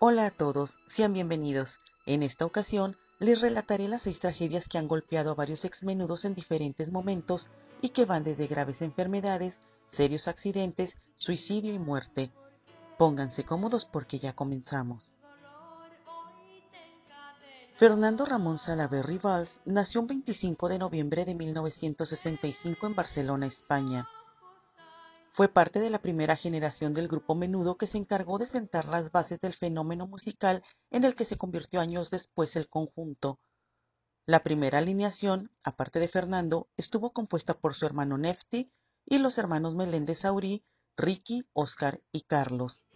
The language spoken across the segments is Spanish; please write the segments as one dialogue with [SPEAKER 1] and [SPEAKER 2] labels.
[SPEAKER 1] Hola a todos, sean bienvenidos. En esta ocasión les relataré las seis tragedias que han golpeado a varios exmenudos en diferentes momentos y que van desde graves enfermedades, serios accidentes, suicidio y muerte. Pónganse cómodos porque ya comenzamos. Fernando Ramón Salaverry Valls nació el 25 de noviembre de 1965 en Barcelona, España. Fue parte de la primera generación del grupo Menudo que se encargó de sentar las bases del fenómeno musical en el que se convirtió años después el conjunto. La primera alineación, aparte de Fernando, estuvo compuesta por su hermano Nefti y los hermanos Meléndez Aurí, Ricky, Oscar y Carlos.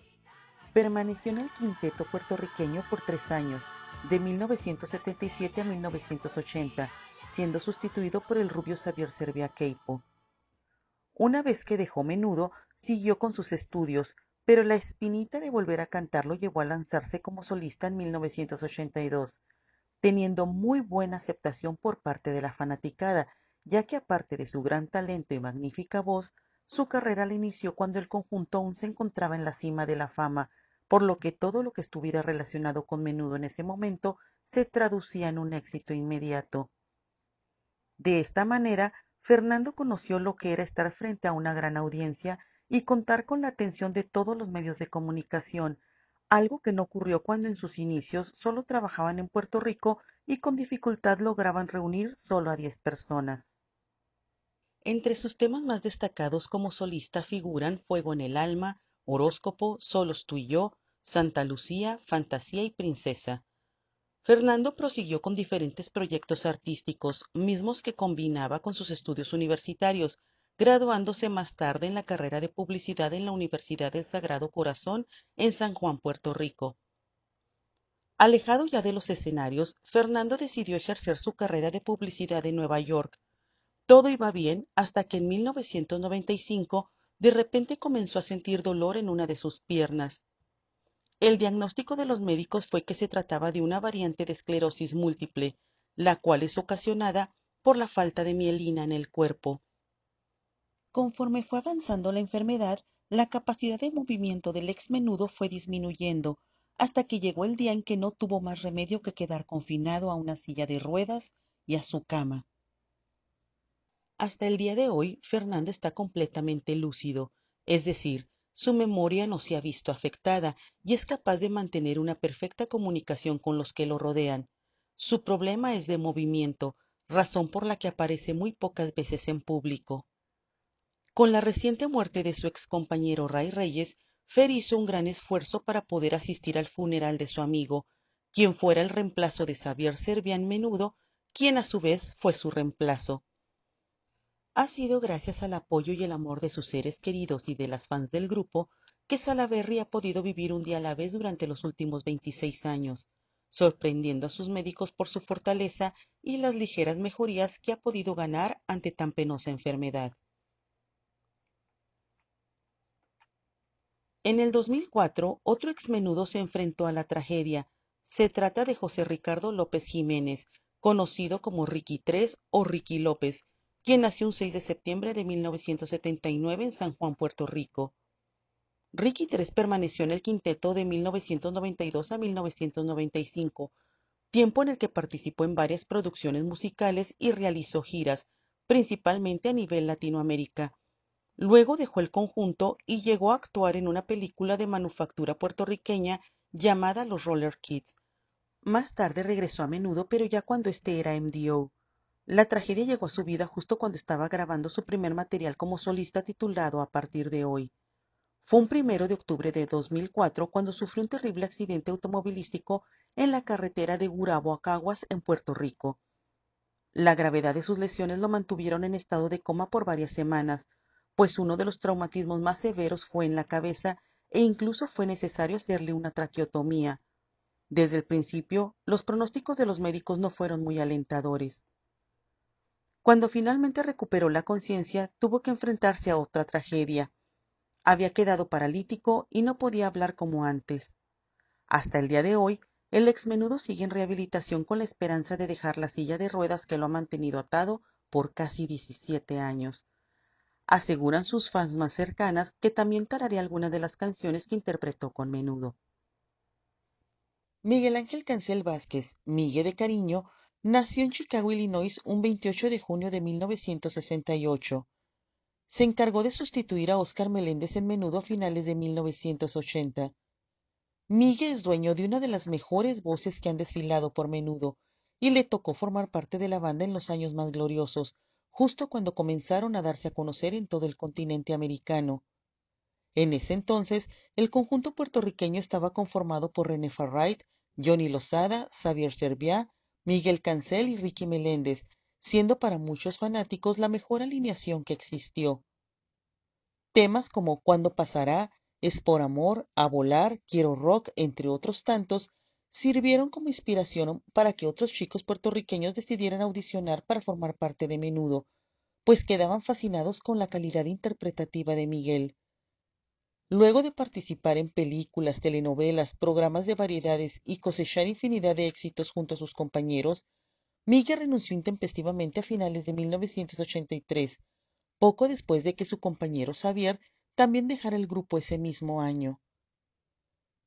[SPEAKER 1] Permaneció en el quinteto puertorriqueño por tres años, de 1977 a 1980, siendo sustituido por el rubio Xavier Servia una vez que dejó menudo siguió con sus estudios pero la espinita de volver a cantarlo llevó a lanzarse como solista en 1982, teniendo muy buena aceptación por parte de la fanaticada, ya que aparte de su gran talento y magnífica voz, su carrera la inició cuando el conjunto aún se encontraba en la cima de la fama, por lo que todo lo que estuviera relacionado con menudo en ese momento se traducía en un éxito inmediato. De esta manera, Fernando conoció lo que era estar frente a una gran audiencia y contar con la atención de todos los medios de comunicación, algo que no ocurrió cuando en sus inicios solo trabajaban en Puerto Rico y con dificultad lograban reunir solo a diez personas. Entre sus temas más destacados como solista figuran Fuego en el alma, Horóscopo, Solos tú y yo, Santa Lucía, Fantasía y Princesa. Fernando prosiguió con diferentes proyectos artísticos, mismos que combinaba con sus estudios universitarios, graduándose más tarde en la carrera de publicidad en la Universidad del Sagrado Corazón en San Juan, Puerto Rico. Alejado ya de los escenarios, Fernando decidió ejercer su carrera de publicidad en Nueva York. Todo iba bien hasta que en 1995 de repente comenzó a sentir dolor en una de sus piernas. El diagnóstico de los médicos fue que se trataba de una variante de esclerosis múltiple, la cual es ocasionada por la falta de mielina en el cuerpo. Conforme fue avanzando la enfermedad, la capacidad de movimiento del exmenudo fue disminuyendo, hasta que llegó el día en que no tuvo más remedio que quedar confinado a una silla de ruedas y a su cama. Hasta el día de hoy, Fernando está completamente lúcido, es decir, su memoria no se ha visto afectada y es capaz de mantener una perfecta comunicación con los que lo rodean su problema es de movimiento razón por la que aparece muy pocas veces en público con la reciente muerte de su ex compañero ray reyes Fer hizo un gran esfuerzo para poder asistir al funeral de su amigo, quien fuera el reemplazo de Xavier Servian Menudo, quien a su vez fue su reemplazo. Ha sido gracias al apoyo y el amor de sus seres queridos y de las fans del grupo que Salaverry ha podido vivir un día a la vez durante los últimos 26 años, sorprendiendo a sus médicos por su fortaleza y las ligeras mejorías que ha podido ganar ante tan penosa enfermedad. En el 2004, otro exmenudo se enfrentó a la tragedia. Se trata de José Ricardo López Jiménez, conocido como Ricky III o Ricky López, quien nació un 6 de septiembre de 1979 en San Juan, Puerto Rico. Ricky III permaneció en el quinteto de 1992 a 1995, tiempo en el que participó en varias producciones musicales y realizó giras, principalmente a nivel Latinoamérica. Luego dejó el conjunto y llegó a actuar en una película de manufactura puertorriqueña llamada Los Roller Kids. Más tarde regresó a menudo, pero ya cuando este era MDO. La tragedia llegó a su vida justo cuando estaba grabando su primer material como solista titulado A partir de hoy. Fue un primero de octubre de 2004 cuando sufrió un terrible accidente automovilístico en la carretera de Gurabo a Caguas, en Puerto Rico. La gravedad de sus lesiones lo mantuvieron en estado de coma por varias semanas, pues uno de los traumatismos más severos fue en la cabeza e incluso fue necesario hacerle una traqueotomía. Desde el principio, los pronósticos de los médicos no fueron muy alentadores. Cuando finalmente recuperó la conciencia, tuvo que enfrentarse a otra tragedia. Había quedado paralítico y no podía hablar como antes. Hasta el día de hoy, el ex menudo sigue en rehabilitación con la esperanza de dejar la silla de ruedas que lo ha mantenido atado por casi 17 años. Aseguran sus fans más cercanas que también tararé algunas de las canciones que interpretó con menudo. Miguel Ángel Cancel Vázquez, Miguel de Cariño, Nació en Chicago, Illinois, un 28 de junio de 1968. Se encargó de sustituir a Oscar Meléndez en menudo a finales de 1980. Miguel es dueño de una de las mejores voces que han desfilado por menudo y le tocó formar parte de la banda en los años más gloriosos, justo cuando comenzaron a darse a conocer en todo el continente americano. En ese entonces, el conjunto puertorriqueño estaba conformado por René Farright, Johnny Lozada, Xavier Serviá, Miguel Cancel y Ricky Meléndez, siendo para muchos fanáticos la mejor alineación que existió. Temas como Cuando pasará, Es por amor, A volar, Quiero rock, entre otros tantos, sirvieron como inspiración para que otros chicos puertorriqueños decidieran audicionar para formar parte de menudo, pues quedaban fascinados con la calidad interpretativa de Miguel. Luego de participar en películas, telenovelas, programas de variedades y cosechar infinidad de éxitos junto a sus compañeros, Miguel renunció intempestivamente a finales de 1983, poco después de que su compañero Xavier también dejara el grupo ese mismo año.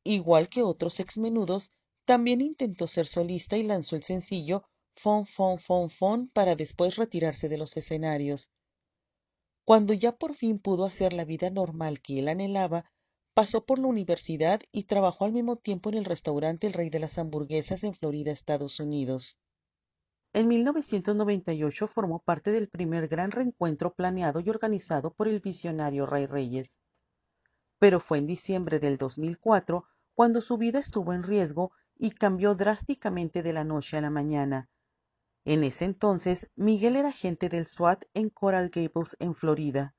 [SPEAKER 1] Igual que otros exmenudos, también intentó ser solista y lanzó el sencillo Fon Fon Fon Fon para después retirarse de los escenarios. Cuando ya por fin pudo hacer la vida normal que él anhelaba, pasó por la universidad y trabajó al mismo tiempo en el restaurante El Rey de las Hamburguesas en Florida, Estados Unidos. En 1998 formó parte del primer gran reencuentro planeado y organizado por el visionario Ray Reyes. Pero fue en diciembre del 2004 cuando su vida estuvo en riesgo y cambió drásticamente de la noche a la mañana. En ese entonces, Miguel era agente del SWAT en Coral Gables, en Florida.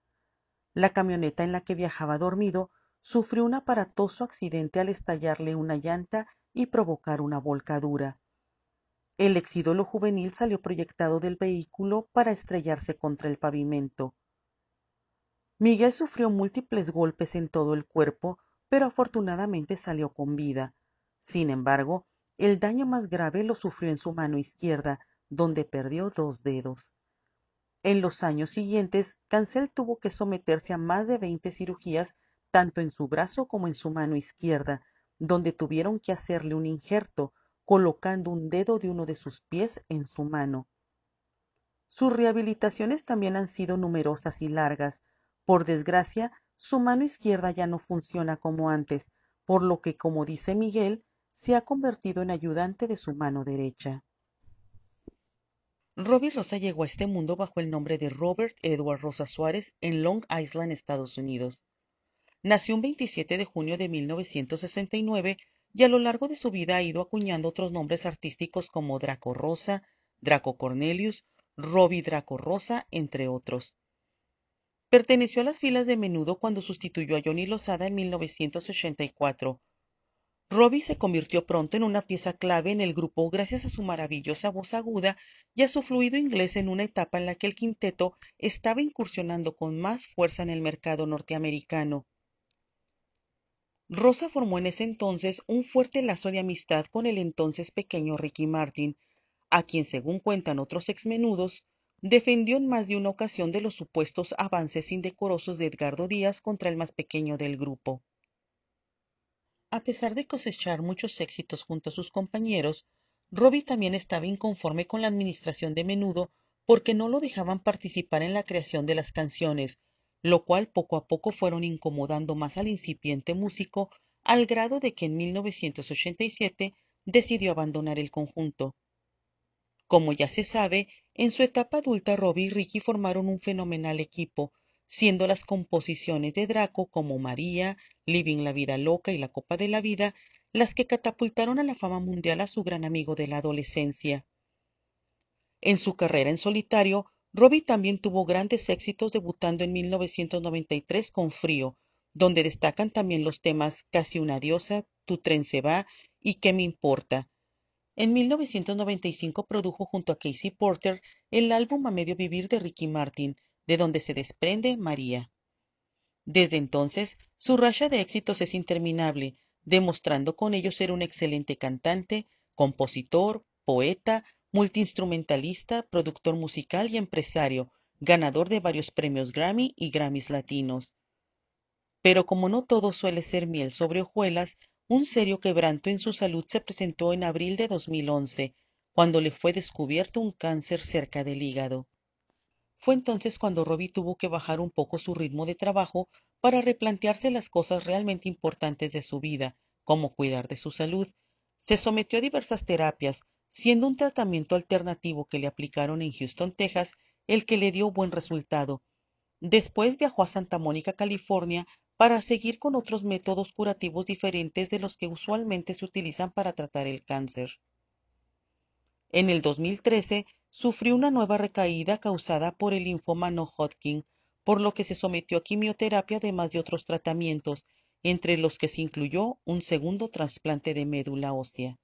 [SPEAKER 1] La camioneta en la que viajaba dormido sufrió un aparatoso accidente al estallarle una llanta y provocar una volcadura. El exídolo juvenil salió proyectado del vehículo para estrellarse contra el pavimento. Miguel sufrió múltiples golpes en todo el cuerpo, pero afortunadamente salió con vida. Sin embargo, el daño más grave lo sufrió en su mano izquierda, donde perdió dos dedos. En los años siguientes, Cancel tuvo que someterse a más de veinte cirugías, tanto en su brazo como en su mano izquierda, donde tuvieron que hacerle un injerto, colocando un dedo de uno de sus pies en su mano. Sus rehabilitaciones también han sido numerosas y largas. Por desgracia, su mano izquierda ya no funciona como antes, por lo que, como dice Miguel, se ha convertido en ayudante de su mano derecha. Robbie Rosa llegó a este mundo bajo el nombre de Robert Edward Rosa Suárez en Long Island, Estados Unidos. Nació un 27 de junio de 1969 y a lo largo de su vida ha ido acuñando otros nombres artísticos como Draco Rosa, Draco Cornelius, Robbie Draco Rosa, entre otros. Perteneció a las filas de menudo cuando sustituyó a Johnny Lozada en 1984, Robbie se convirtió pronto en una pieza clave en el grupo gracias a su maravillosa voz aguda y a su fluido inglés en una etapa en la que el quinteto estaba incursionando con más fuerza en el mercado norteamericano. Rosa formó en ese entonces un fuerte lazo de amistad con el entonces pequeño Ricky Martin, a quien, según cuentan otros exmenudos, defendió en más de una ocasión de los supuestos avances indecorosos de Edgardo Díaz contra el más pequeño del grupo. A pesar de cosechar muchos éxitos junto a sus compañeros, Robbie también estaba inconforme con la administración de menudo porque no lo dejaban participar en la creación de las canciones, lo cual poco a poco fueron incomodando más al incipiente músico al grado de que en 1987 decidió abandonar el conjunto. Como ya se sabe, en su etapa adulta Robbie y Ricky formaron un fenomenal equipo, siendo las composiciones de Draco como María, Living la Vida Loca y La Copa de la Vida las que catapultaron a la fama mundial a su gran amigo de la adolescencia. En su carrera en solitario, Robbie también tuvo grandes éxitos debutando en 1993 con Frío, donde destacan también los temas Casi una diosa, Tu tren se va y ¿Qué me importa? En 1995 produjo junto a Casey Porter el álbum A Medio Vivir de Ricky Martin, de donde se desprende María. Desde entonces, su racha de éxitos es interminable, demostrando con ello ser un excelente cantante, compositor, poeta, multiinstrumentalista, productor musical y empresario, ganador de varios premios Grammy y Grammys latinos. Pero como no todo suele ser miel sobre hojuelas, un serio quebranto en su salud se presentó en abril de 2011, cuando le fue descubierto un cáncer cerca del hígado. Fue entonces cuando Robbie tuvo que bajar un poco su ritmo de trabajo para replantearse las cosas realmente importantes de su vida, como cuidar de su salud. Se sometió a diversas terapias, siendo un tratamiento alternativo que le aplicaron en Houston, Texas, el que le dio buen resultado. Después viajó a Santa Mónica, California, para seguir con otros métodos curativos diferentes de los que usualmente se utilizan para tratar el cáncer. En el 2013 sufrió una nueva recaída causada por el linfoma no Hodgkin, por lo que se sometió a quimioterapia además de otros tratamientos, entre los que se incluyó un segundo trasplante de médula ósea.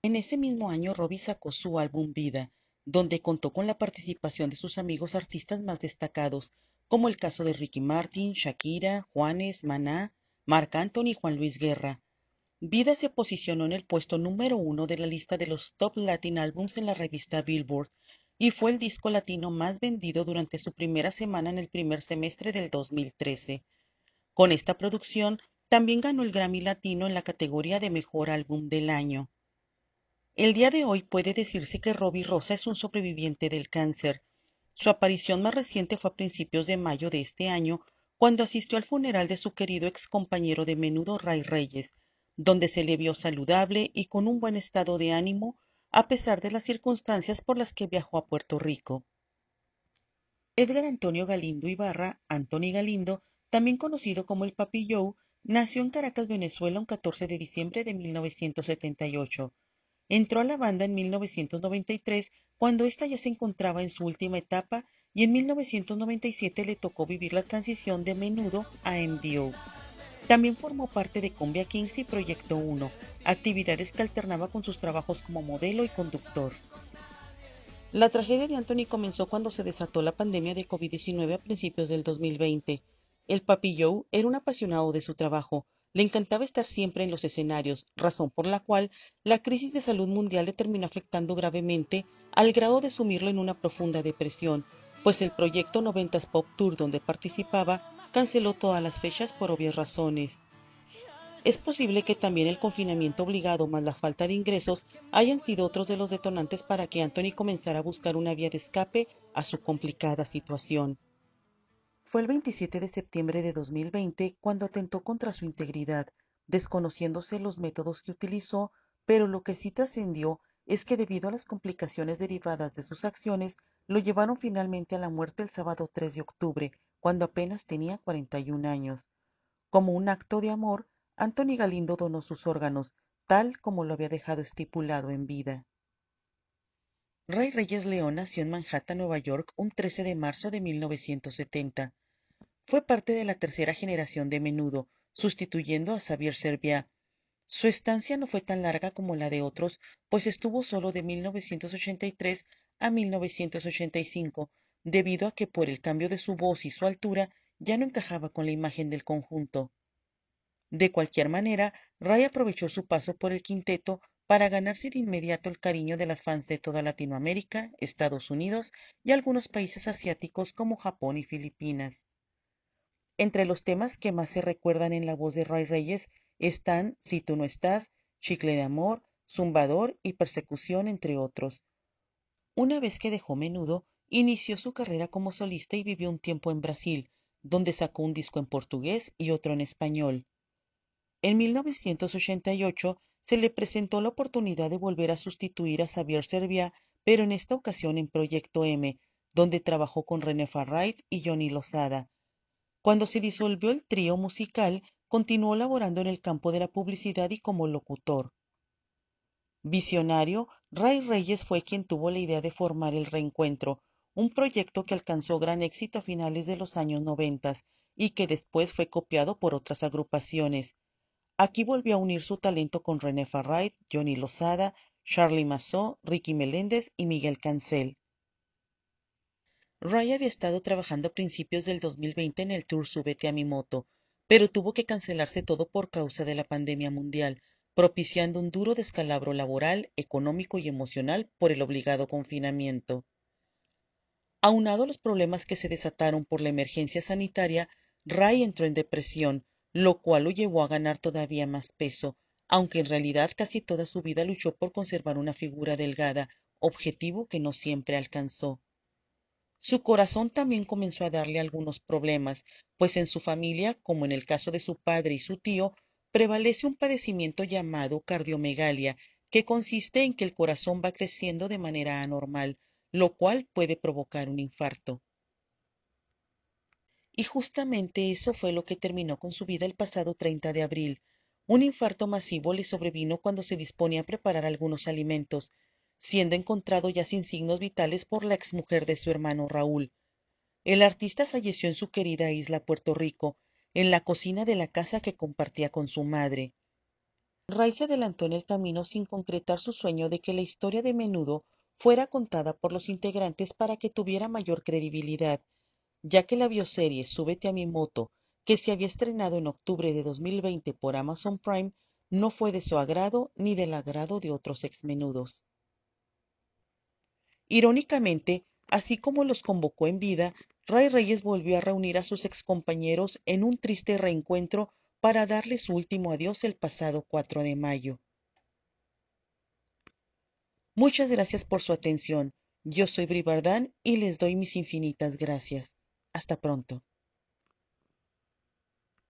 [SPEAKER 1] En ese mismo año Robbie sacó su álbum Vida, donde contó con la participación de sus amigos artistas más destacados, como el caso de Ricky Martin, Shakira, Juanes, Maná, Marc Anthony y Juan Luis Guerra, Vida se posicionó en el puesto número uno de la lista de los Top Latin Albums en la revista Billboard y fue el disco latino más vendido durante su primera semana en el primer semestre del 2013. Con esta producción también ganó el Grammy Latino en la categoría de Mejor Álbum del Año. El día de hoy puede decirse que Robbie Rosa es un sobreviviente del cáncer. Su aparición más reciente fue a principios de mayo de este año, cuando asistió al funeral de su querido ex compañero de menudo Ray Reyes, donde se le vio saludable y con un buen estado de ánimo, a pesar de las circunstancias por las que viajó a Puerto Rico. Edgar Antonio Galindo Ibarra, Antoni Galindo, también conocido como el Papi nació en Caracas, Venezuela, un 14 de diciembre de 1978. Entró a la banda en 1993, cuando ésta ya se encontraba en su última etapa, y en 1997 le tocó vivir la transición de menudo a MDO. También formó parte de Combia 15 y Proyecto 1, actividades que alternaba con sus trabajos como modelo y conductor. La tragedia de Anthony comenzó cuando se desató la pandemia de COVID-19 a principios del 2020. El papi era un apasionado de su trabajo. Le encantaba estar siempre en los escenarios, razón por la cual la crisis de salud mundial le terminó afectando gravemente al grado de sumirlo en una profunda depresión, pues el proyecto 90s Pop Tour donde participaba canceló todas las fechas por obvias razones. Es posible que también el confinamiento obligado más la falta de ingresos hayan sido otros de los detonantes para que Anthony comenzara a buscar una vía de escape a su complicada situación. Fue el 27 de septiembre de 2020 cuando atentó contra su integridad, desconociéndose los métodos que utilizó, pero lo que sí trascendió es que debido a las complicaciones derivadas de sus acciones, lo llevaron finalmente a la muerte el sábado 3 de octubre, cuando apenas tenía cuarenta y un años. Como un acto de amor, antonio Galindo donó sus órganos, tal como lo había dejado estipulado en vida. Ray Reyes León nació en Manhattan, Nueva York, un de marzo de 1970. Fue parte de la tercera generación de Menudo, sustituyendo a Xavier Servia. Su estancia no fue tan larga como la de otros, pues estuvo solo de 1983 a debido a que por el cambio de su voz y su altura ya no encajaba con la imagen del conjunto. De cualquier manera, Ray aprovechó su paso por el quinteto para ganarse de inmediato el cariño de las fans de toda Latinoamérica, Estados Unidos y algunos países asiáticos como Japón y Filipinas. Entre los temas que más se recuerdan en la voz de Ray Reyes están Si tú no estás, Chicle de Amor, Zumbador y Persecución, entre otros. Una vez que dejó menudo, Inició su carrera como solista y vivió un tiempo en Brasil, donde sacó un disco en portugués y otro en español. En 1988 se le presentó la oportunidad de volver a sustituir a Xavier Servia, pero en esta ocasión en Proyecto M, donde trabajó con René Farright y Johnny Lozada. Cuando se disolvió el trío musical, continuó laborando en el campo de la publicidad y como locutor. Visionario, Ray Reyes fue quien tuvo la idea de formar el reencuentro, un proyecto que alcanzó gran éxito a finales de los años noventas y que después fue copiado por otras agrupaciones. Aquí volvió a unir su talento con René Farrait, Johnny Lozada, Charlie Massot, Ricky Meléndez y Miguel Cancel. Ray había estado trabajando a principios del 2020 en el tour Súbete a mi moto, pero tuvo que cancelarse todo por causa de la pandemia mundial, propiciando un duro descalabro laboral, económico y emocional por el obligado confinamiento. Aunado a los problemas que se desataron por la emergencia sanitaria, Ray entró en depresión, lo cual lo llevó a ganar todavía más peso, aunque en realidad casi toda su vida luchó por conservar una figura delgada, objetivo que no siempre alcanzó. Su corazón también comenzó a darle algunos problemas, pues en su familia, como en el caso de su padre y su tío, prevalece un padecimiento llamado cardiomegalia, que consiste en que el corazón va creciendo de manera anormal, lo cual puede provocar un infarto. Y justamente eso fue lo que terminó con su vida el pasado 30 de abril. Un infarto masivo le sobrevino cuando se dispone a preparar algunos alimentos, siendo encontrado ya sin signos vitales por la exmujer de su hermano Raúl. El artista falleció en su querida isla Puerto Rico, en la cocina de la casa que compartía con su madre. Ray se adelantó en el camino sin concretar su sueño de que la historia de menudo fuera contada por los integrantes para que tuviera mayor credibilidad, ya que la bioserie Súbete a mi moto, que se había estrenado en octubre de 2020 por Amazon Prime, no fue de su agrado ni del agrado de otros exmenudos. Irónicamente, así como los convocó en vida, Ray Reyes volvió a reunir a sus excompañeros en un triste reencuentro para darle su último adiós el pasado 4 de mayo. Muchas gracias por su atención. Yo soy Bribardán y les doy mis infinitas gracias. Hasta pronto.